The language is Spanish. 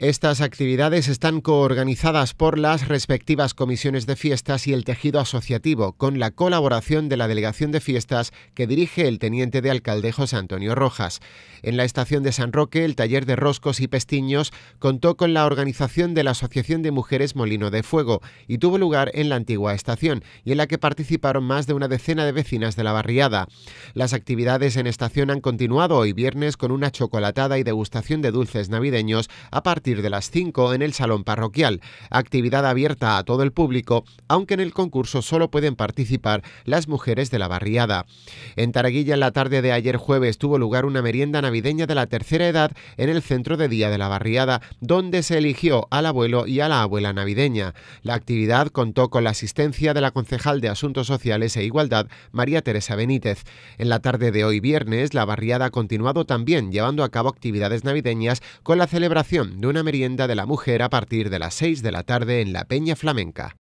Estas actividades están coorganizadas por las respectivas comisiones de fiestas y el tejido asociativo, con la colaboración de la Delegación de Fiestas que dirige el teniente de alcalde José Antonio Rojas. En la estación de San Roque, el taller de roscos y pestiños contó con la organización de la Asociación de Mujeres Molino de Fuego y tuvo lugar en la antigua estación, y en la que participaron más de una decena de vecinas de la barriada. Las actividades en estación han continuado hoy viernes con una chocolatada y degustación de dulces navideños a partir de las 5 en el Salón Parroquial, actividad abierta a todo el público, aunque en el concurso solo pueden participar las mujeres de la barriada. En Taraguilla, en la tarde de ayer jueves, tuvo lugar una merienda navideña de la tercera edad en el centro de día de la barriada, donde se eligió al abuelo y a la abuela navideña. La actividad contó con la asistencia de la concejal de Asuntos Sociales e Igualdad, María Teresa Benítez. En la tarde de hoy viernes, la barriada ha continuado también llevando a cabo actividades navideñas con la celebración de una merienda de la mujer a partir de las 6 de la tarde en la Peña Flamenca.